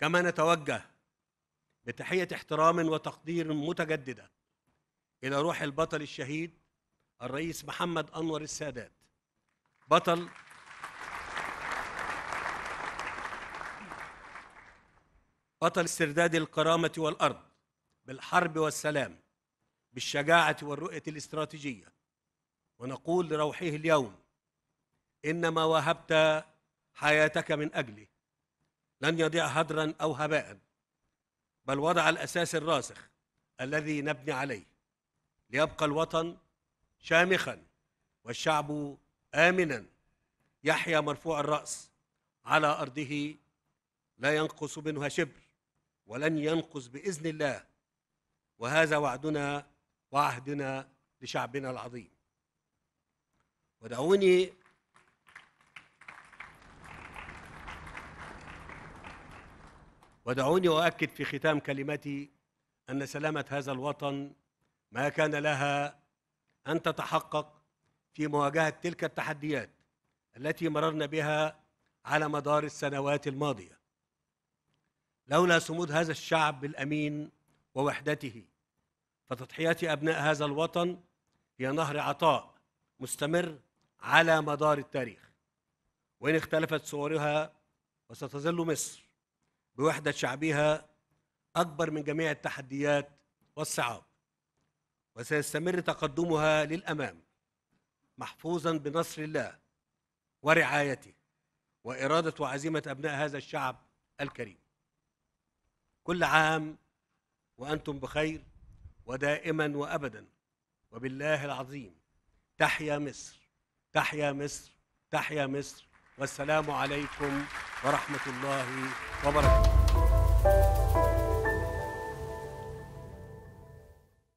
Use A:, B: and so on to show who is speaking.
A: كما نتوجه بتحية احترام وتقدير متجددة إلى روح البطل الشهيد الرئيس محمد أنور السادات بطل بطل استرداد الكرامة والأرض بالحرب والسلام بالشجاعة والرؤية الاستراتيجية ونقول لروحه اليوم إنما وهبت حياتك من أجلي لن يضيع هدرا أو هباء بل وضع الأساس الراسخ الذي نبني عليه ليبقى الوطن شامخا والشعب آمنا يحيا مرفوع الرأس على أرضه لا ينقص منها شبر ولن ينقص بإذن الله وهذا وعدنا وعهدنا لشعبنا العظيم ودعوني ودعوني أؤكد في ختام كلمتي أن سلامة هذا الوطن ما كان لها أن تتحقق في مواجهة تلك التحديات التي مررنا بها على مدار السنوات الماضية لولا صمود هذا الشعب الأمين ووحدته فتضحيات أبناء هذا الوطن هي نهر عطاء مستمر على مدار التاريخ وإن اختلفت صورها وستظل مصر بوحدة شعبها أكبر من جميع التحديات والصعاب وسيستمر تقدمها للأمام محفوظا بنصر الله ورعايته وإرادة وعزيمة أبناء هذا الشعب الكريم كل عام وأنتم بخير ودائما وأبدا وبالله العظيم تحيا مصر تحيا مصر تحيا مصر والسلام عليكم ورحمة الله وبركاته